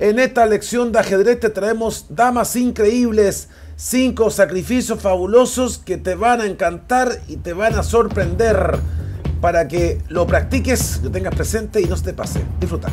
En esta lección de ajedrez te traemos damas increíbles, cinco sacrificios fabulosos que te van a encantar y te van a sorprender para que lo practiques, lo tengas presente y no se te pase. Disfruta.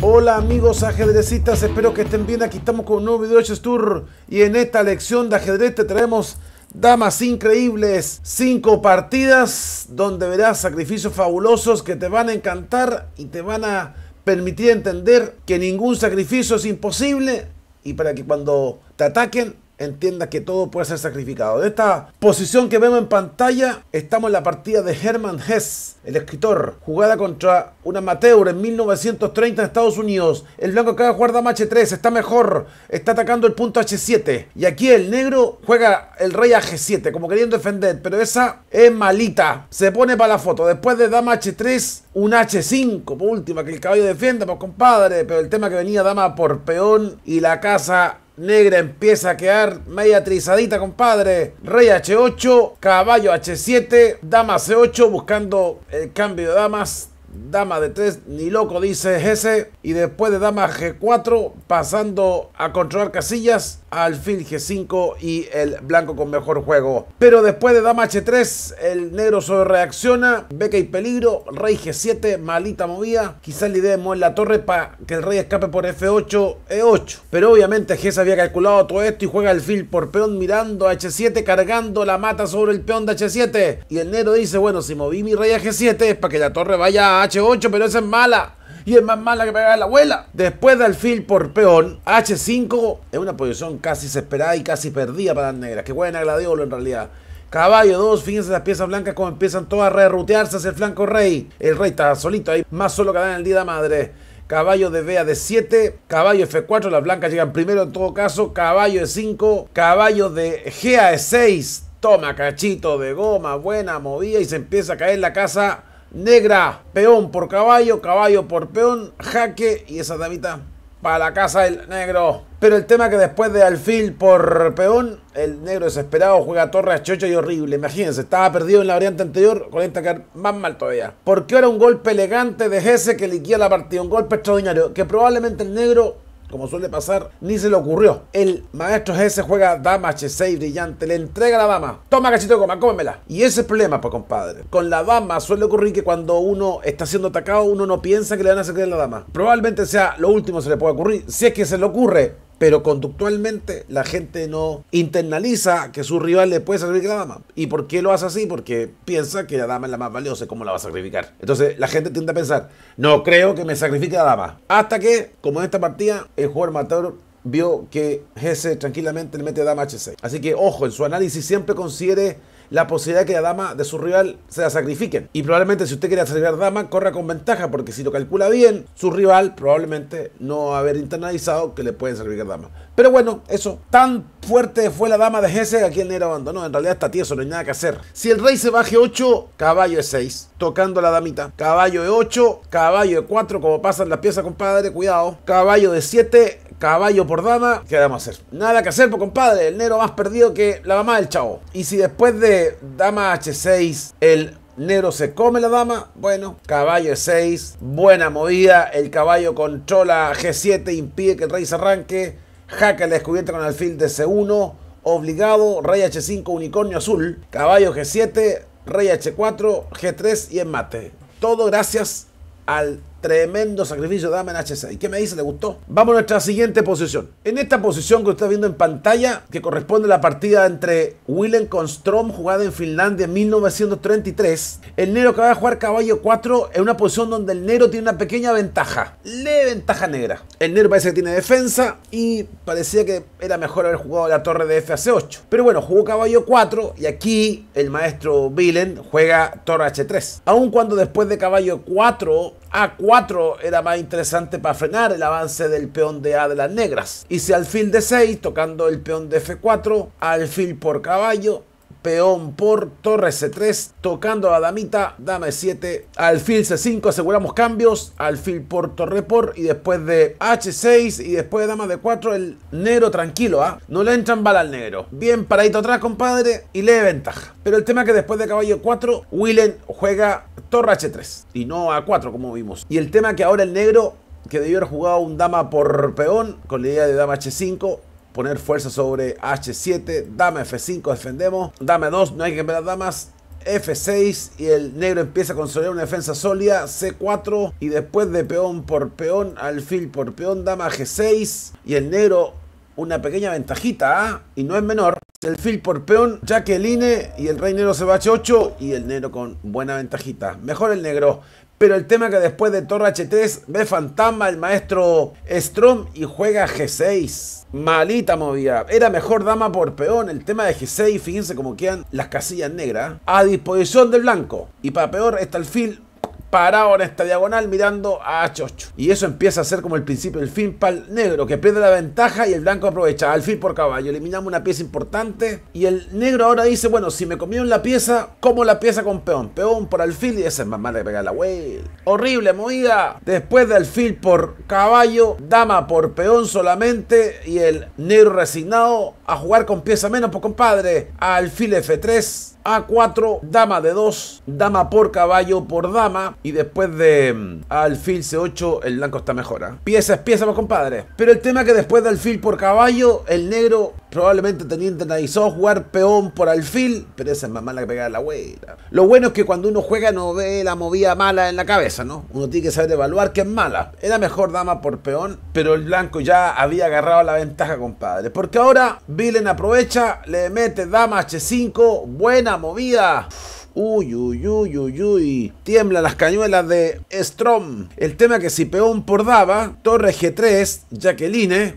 Hola amigos ajedrecistas, espero que estén bien. Aquí estamos con un nuevo video de Chess Tour y en esta lección de ajedrez te traemos damas increíbles, cinco partidas donde verás sacrificios fabulosos que te van a encantar y te van a permitir entender que ningún sacrificio es imposible y para que cuando te ataquen entienda que todo puede ser sacrificado. De esta posición que vemos en pantalla, estamos en la partida de Hermann Hess, el escritor, jugada contra un amateur en 1930 en Estados Unidos. El blanco acaba de jugar dama H3, está mejor, está atacando el punto H7. Y aquí el negro juega el rey a G7, como queriendo defender, pero esa es malita. Se pone para la foto. Después de dama H3, un H5, por última, que el caballo defienda, pues compadre. Pero el tema que venía dama por peón y la casa Negra empieza a quedar media trizadita, compadre. Rey H8, caballo H7, dama C8 buscando el cambio de damas dama de 3, ni loco dice Gese, y después de dama G4, pasando a controlar casillas, alfil G5 y el blanco con mejor juego. Pero después de dama H3, el negro sobre reacciona, ve que hay peligro, rey G7, malita movida, quizás le es en la torre para que el rey escape por F8, E8. Pero obviamente Gese había calculado todo esto y juega alfil por peón mirando a H7, cargando la mata sobre el peón de H7. Y el negro dice, bueno, si moví mi rey a G7 es para que la torre vaya a H8, pero esa es mala. Y es más mala que pegar a la abuela. Después de alfil por peón, H5 es una posición casi desesperada y casi perdida para las negras. Que buena gladiolo en realidad. Caballo 2, fíjense las piezas blancas como empiezan todas a rerutearse hacia el flanco rey. El rey está solito ahí, más solo que en el día de madre. Caballo de a de 7, caballo F4, las blancas llegan primero en todo caso, caballo de 5, caballo de a e 6, toma cachito de goma, buena movida y se empieza a caer la casa negra, peón por caballo, caballo por peón, jaque y esa damita para la casa del negro. Pero el tema que después de alfil por peón, el negro desesperado juega torre a chocho y horrible. Imagínense, estaba perdido en la variante anterior, con esta que más mal todavía. Porque ahora un golpe elegante de Gese que liquida la partida, un golpe extraordinario, que probablemente el negro como suele pasar, ni se le ocurrió. El maestro G juega dama H6 brillante, le entrega la dama. Toma cachito de goma, cómemela. Y ese es el problema, pues compadre. Con la dama suele ocurrir que cuando uno está siendo atacado, uno no piensa que le van a sacar la dama. Probablemente sea lo último que se le puede ocurrir, si es que se le ocurre pero conductualmente la gente no internaliza que su rival le puede sacrificar a la dama. ¿Y por qué lo hace así? Porque piensa que la dama es la más valiosa, ¿cómo la va a sacrificar? Entonces la gente tiende a pensar, no creo que me sacrifique a la dama. Hasta que, como en esta partida, el jugador matador vio que GC tranquilamente le mete a dama HC. Así que ojo, en su análisis siempre considere la posibilidad de que la dama de su rival se la sacrifiquen. Y probablemente si usted quiere sacrificar dama, corra con ventaja, porque si lo calcula bien, su rival probablemente no va a haber internalizado que le pueden sacrificar dama. Pero bueno, eso. Tan fuerte fue la dama de jesse que aquí el negro abandonó. En realidad está tieso, no hay nada que hacer. Si el rey se baje 8, caballo de 6 Tocando la damita. Caballo de 8 caballo de 4 como pasan las piezas, compadre. Cuidado. Caballo de 7 caballo por dama, ¿qué vamos a hacer? Nada que hacer, pues compadre, el negro más perdido que la mamá del chavo. Y si después de dama H6 el negro se come la dama. Bueno, caballo E6. Buena movida. El caballo controla G7. Impide que el rey se arranque. jaque la descubierta con alfil de C1. Obligado. Rey H5, unicornio azul. Caballo G7. Rey H4, G3 y en mate. Todo gracias al Tremendo sacrificio de h 6. ¿Qué me dice? ¿Le gustó? Vamos a nuestra siguiente posición. En esta posición que usted está viendo en pantalla, que corresponde a la partida entre Willem con Strom, jugada en Finlandia en 1933, el negro que va a jugar caballo 4 en una posición donde el negro tiene una pequeña ventaja. Le ventaja negra. El negro parece que tiene defensa y parecía que era mejor haber jugado la torre de FH8. Pero bueno, jugó caballo 4 y aquí el maestro Willem juega torre H3. Aun cuando después de caballo 4 a4 era más interesante para frenar el avance del peón de A de las negras. Hice alfil de 6 tocando el peón de F4, alfil por caballo, peón por torre C3, tocando a damita, dame 7, alfil C5, aseguramos cambios, alfil por torre por, y después de H6 y después de dama de 4, el negro tranquilo, ¿ah? No le entran bala al negro. Bien paradito atrás, compadre, y le ventaja. Pero el tema es que después de caballo 4, Willen juega torre H3, y no A4 como vimos. Y el tema es que ahora el negro que debió haber jugado un dama por peón con la idea de dama H5 poner fuerza sobre H7, dama F5, defendemos, Dame 2, no hay que ver damas, F6 y el negro empieza a consolidar una defensa sólida, C4 y después de peón por peón, alfil por peón, dama G6 y el negro una pequeña ventajita, ¿ah? y no es menor, el fil por peón, ya que el INE y el rey negro se va a H8 y el negro con buena ventajita. Mejor el negro. Pero el tema que después de torre H3 ve fantasma el maestro Strom y juega G6. Malita movida. Era mejor dama por peón. El tema de G6, fíjense cómo quedan las casillas negras. ¿eh? A disposición del blanco. Y para peor está el fil parado en esta diagonal mirando a Chocho. Y eso empieza a ser como el principio del fin para el negro, que pierde la ventaja y el blanco aprovecha al fin por caballo. Eliminamos una pieza importante y el negro ahora dice, bueno, si me comieron la pieza, como la pieza con peón. Peón por alfil y esa es más mala que pegar la wey. Horrible movida. Después de alfil por caballo, dama por peón solamente y el negro resignado a jugar con pieza menos, pues compadre. Alfil F3, A4, dama de 2, dama por caballo por dama. Y después de mm, alfil C8, el blanco está mejor. ¿ah? Pieza es pieza, pues compadre. Pero el tema es que después de alfil por caballo, el negro Probablemente teniendo y software, peón por alfil, pero esa es más mala que pegar a la abuela. Lo bueno es que cuando uno juega no ve la movida mala en la cabeza, ¿no? Uno tiene que saber evaluar que es mala. Era mejor dama por peón, pero el blanco ya había agarrado la ventaja, compadre. Porque ahora Vilen aprovecha, le mete dama H5, buena movida. Uy, uy, uy, uy, uy. Tiemblan las cañuelas de Strom. El tema que si peón por daba, torre G3, Jacqueline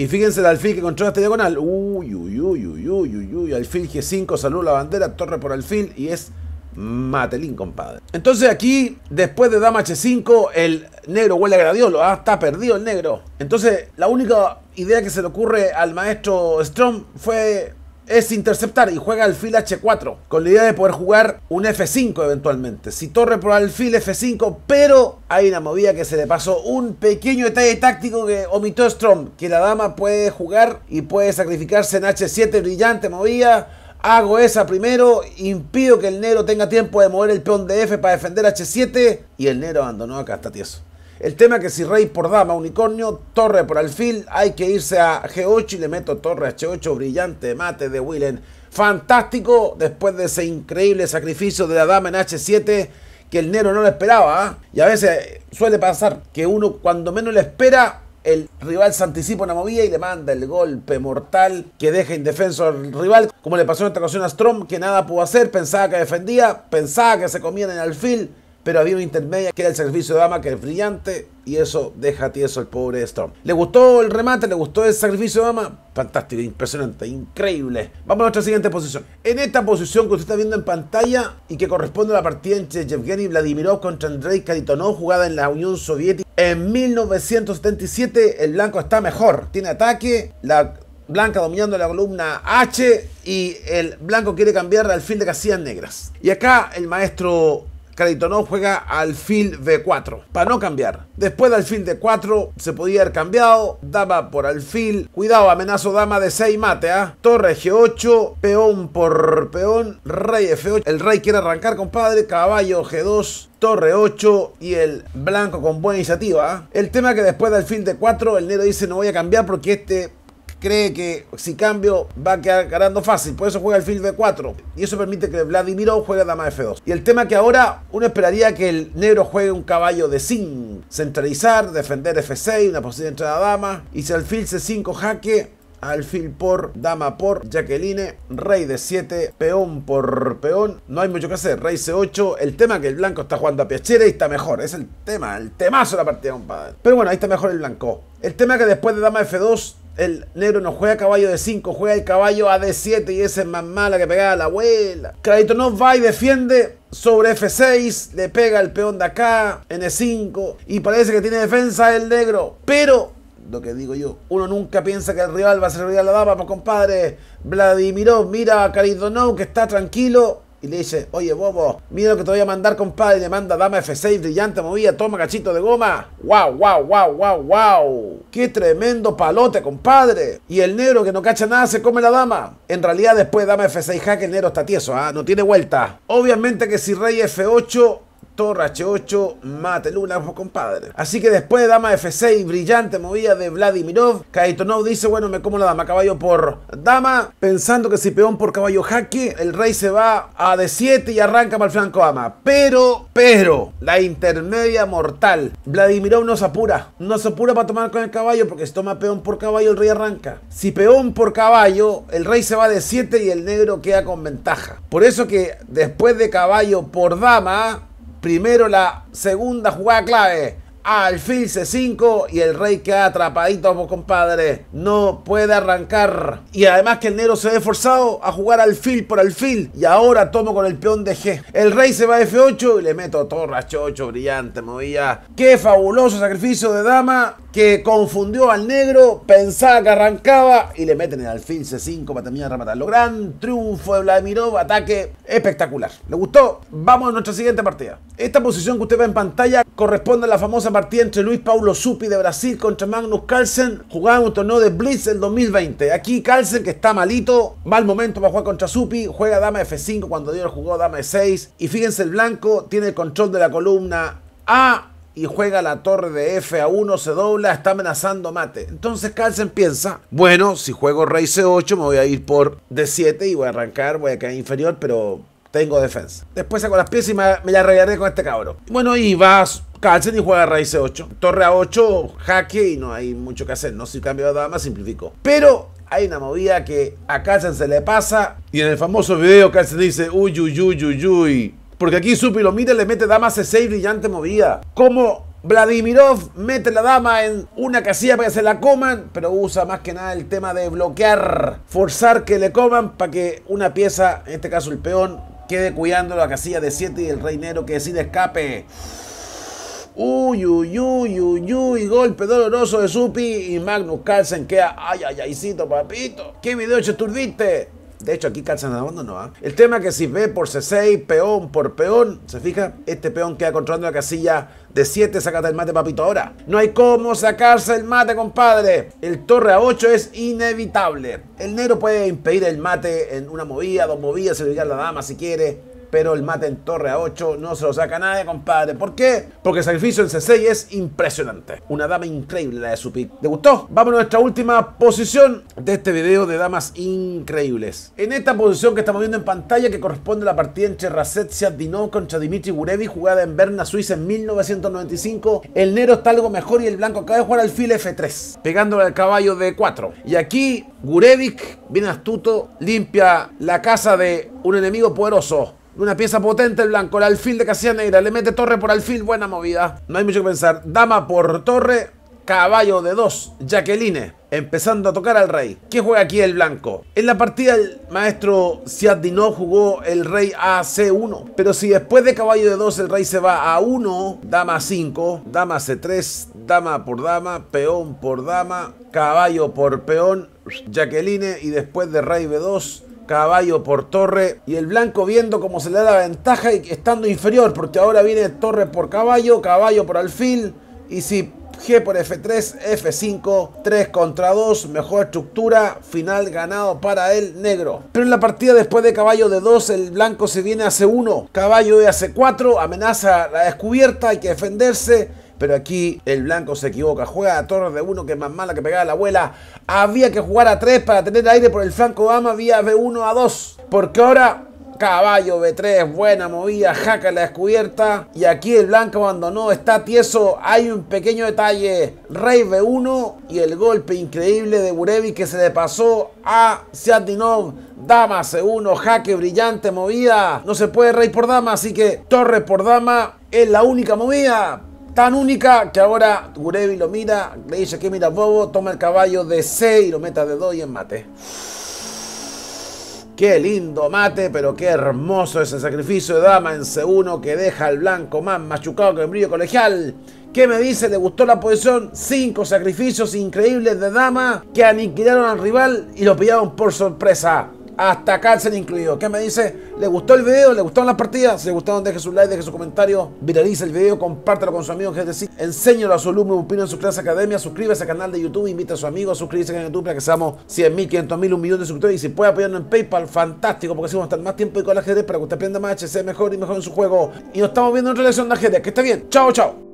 y fíjense el alfil que controla esta diagonal. Uy, uy, uy, uy, uy, uy, uy. Alfil G5, saludo la bandera, torre por alfil y es matelín, compadre. Entonces aquí, después de dama H5, el negro huele a gradiolo. Ah, está perdido el negro. Entonces, la única idea que se le ocurre al maestro Strom fue es interceptar y juega fil H4, con la idea de poder jugar un F5 eventualmente. Si torre por alfil F5, pero hay una movida que se le pasó, un pequeño detalle táctico que omitó Strom, que la dama puede jugar y puede sacrificarse en H7, brillante movida. Hago esa primero, impido que el negro tenga tiempo de mover el peón de F para defender H7 y el negro abandonó acá, está tieso. El tema que si rey por dama, unicornio, torre por alfil, hay que irse a G8 y le meto torre a H8, brillante mate de Willen. Fantástico, después de ese increíble sacrificio de la dama en H7, que el negro no lo esperaba. ¿ah? Y a veces suele pasar que uno cuando menos le espera, el rival se anticipa una movida y le manda el golpe mortal que deja indefenso al rival, como le pasó en esta ocasión a Strom, que nada pudo hacer, pensaba que defendía, pensaba que se comían en alfil, pero había una intermedia que era el sacrificio de dama que es brillante y eso deja tieso al pobre Storm. ¿Le gustó el remate? ¿Le gustó el sacrificio de dama? Fantástico, impresionante, increíble. Vamos a nuestra siguiente posición. En esta posición que usted está viendo en pantalla y que corresponde a la partida entre Yevgeny Vladimirov contra Andrei Karitonov jugada en la Unión Soviética en 1977, el blanco está mejor, tiene ataque, la blanca dominando la columna H y el blanco quiere cambiar al fin de casillas negras. Y acá el maestro no juega alfil b4 para no cambiar. Después de alfil de 4 se podía haber cambiado, dama por alfil, cuidado, amenazo dama de 6 mate, ¿ah? Torre g8, peón por peón, rey f8, el rey quiere arrancar compadre, caballo g2, torre 8 y el blanco con buena iniciativa. ¿ah? El tema que después del fin de 4 el negro dice no voy a cambiar porque este cree que si cambio va a quedar ganando fácil, por eso juega el fil B4 y eso permite que Vladimiro juegue dama F2. Y el tema que ahora uno esperaría que el negro juegue un caballo de 5, centralizar, defender F6, una posible entrada dama y si alfil C5 jaque alfil por, dama por, Jacqueline, rey de 7, peón por peón. No hay mucho que hacer, rey C8. El tema que el blanco está jugando a piachere y está mejor. Es el tema, el temazo de la partida, compadre. Pero bueno, ahí está mejor el blanco. El tema que después de dama F2 el negro no juega caballo de 5, juega el caballo a D7 y ese es más mala que a la abuela. no va y defiende sobre F6, le pega el peón de acá, N5 y parece que tiene defensa el negro. Pero, lo que digo yo, uno nunca piensa que el rival va a ser rival a la dama, pues compadre. Vladimirov mira a no, que está tranquilo, y le dice, oye bobo, mira lo que te voy a mandar, compadre. le manda dama F6, brillante, movida, toma cachito de goma. ¡Wow, wow, wow, wow, wow! ¡Qué tremendo palote, compadre! Y el negro que no cacha nada se come la dama. En realidad, después dama F6 hack, el negro está tieso, ¿ah? No tiene vuelta. Obviamente que si rey F8 Torre H8, mate Luna, compadre. Así que después de dama F6, brillante movida de Vladimirov, Kaitonov dice, bueno, me como la dama caballo por dama, pensando que si peón por caballo jaque, el rey se va a D7 y arranca para el flanco dama Pero, pero, la intermedia mortal. Vladimirov se apura, se apura para tomar con el caballo, porque si toma peón por caballo, el rey arranca. Si peón por caballo, el rey se va de 7 y el negro queda con ventaja. Por eso que después de caballo por dama, Primero la segunda jugada clave. Alfil C5 y el rey queda atrapadito, compadre. No puede arrancar. Y además que el negro se ve forzado a jugar alfil por alfil. Y ahora tomo con el peón de G. El rey se va a F8 y le meto torra, chocho, brillante, movía. Qué fabuloso sacrificio de dama que confundió al negro, pensaba que arrancaba y le meten el alfil C5 para terminar de rematarlo. Gran triunfo de Vladimirov, ataque espectacular. ¿Le gustó? Vamos a nuestra siguiente partida. Esta posición que usted ve en pantalla corresponde a la famosa partida entre Luis Paulo Supi de Brasil contra Magnus Carlsen, jugando en un torneo de Blitz el 2020. Aquí Carlsen, que está malito, mal momento para jugar contra Supi, juega dama F5 cuando dios jugó dama E6. Y fíjense, el blanco tiene el control de la columna A y juega la torre de F a 1, se dobla, está amenazando mate. Entonces Carlsen piensa, bueno, si juego rey C8 me voy a ir por D7 y voy a arrancar, voy a caer inferior, pero tengo defensa. Después saco las piezas y me, la arreglaré con este cabrón. Bueno, y vas Carlsen y juega rey C8. Torre A8, jaque y no hay mucho que hacer. No si cambio de dama, simplifico. Pero hay una movida que a Carlsen se le pasa y en el famoso video Carlsen dice, uy, uy, uy, uy, uy. Porque aquí lo Supilomite le mete dama C6 brillante movida. Como Vladimirov mete la dama en una casilla para que se la coman, pero usa más que nada el tema de bloquear, forzar que le coman para que una pieza, en este caso el peón, quede cuidando la casilla de 7 y el rey negro que decide escape. Uy, uy, uy, uy, uy, golpe doloroso de Supi y Magnus Carlsen queda, ay, ay, aycito, papito. ¿Qué video hecho de hecho, aquí calzan nada, no. va. El tema es que si ve por C6, peón por peón, ¿se fija? Este peón queda controlando la casilla de 7. saca el mate, papito, ahora. No hay cómo sacarse el mate, compadre. El torre a 8 es inevitable. El negro puede impedir el mate en una movida, dos movidas, se le la dama si quiere pero el mate en torre a 8 no se lo saca nadie, compadre. ¿Por qué? Porque el sacrificio en C6 es impresionante. Una dama increíble la de su pick. ¿Te gustó? Vamos a nuestra última posición de este video de damas increíbles. En esta posición que estamos viendo en pantalla, que corresponde a la partida entre Rasset con contra Dimitri Gurevich. jugada en Berna, Suiza en 1995, el negro está algo mejor y el blanco acaba de jugar alfil F3, pegándole al caballo de 4. Y aquí Gurevich, bien astuto, limpia la casa de un enemigo poderoso, una pieza potente, el blanco, el alfil de casilla negra, le mete torre por alfil, buena movida. No hay mucho que pensar. Dama por torre, caballo de dos, Jacqueline, empezando a tocar al rey. ¿Qué juega aquí el blanco? En la partida el maestro Siadino jugó el rey a C1, pero si después de caballo de dos el rey se va a 1, dama 5, dama C3, dama por dama, peón por dama, caballo por peón, Jacqueline y después de rey B2, caballo por torre y el blanco viendo cómo se le da la ventaja y estando inferior, porque ahora viene torre por caballo, caballo por alfil y si G por F3, F5, 3 contra 2, mejor estructura, final ganado para el negro. Pero en la partida después de caballo de 2, el blanco se viene a C1, caballo de C4, amenaza la descubierta, hay que defenderse pero aquí el blanco se equivoca. Juega a torres de 1 que es más mala que pegaba la abuela. Había que jugar a 3 para tener aire por el flanco dama vía B1 a 2. Porque ahora Caballo B3, buena movida, jaca la descubierta. Y aquí el blanco abandonó, está tieso. Hay un pequeño detalle. Rey B1 y el golpe increíble de Burevi que se le pasó a Siadinov. Dama C1, jaque brillante movida. No se puede rey por dama, así que torre por dama es la única movida tan única que ahora Gurevi lo mira, le dice que mira bobo, toma el caballo de C y lo meta de 2 y en mate. Qué lindo mate, pero qué hermoso ese sacrificio de dama en C1 que deja al blanco más machucado que el brillo colegial. ¿Qué me dice? ¿Le gustó la posición? Cinco sacrificios increíbles de dama que aniquilaron al rival y lo pillaron por sorpresa hasta cárcel incluido. ¿Qué me dice? ¿Le gustó el video? ¿Le gustaron las partidas? Si le gustaron, deje su like, deje su comentario, Viralice el video, compártelo con sus amigos, es decir, enséñalo a su alumno, opina en su clase academia, suscríbase al canal de YouTube, invita a sus amigos, suscribirse en YouTube para que seamos 100.000, 500.000, un millón de suscriptores. Y si puede apoyarnos en PayPal, fantástico, porque así vamos a estar más tiempo y con la ajedrez para que usted aprenda más, sea mejor y mejor en su juego. Y nos estamos viendo en relación de GDC. Que esté bien. Chao, chao.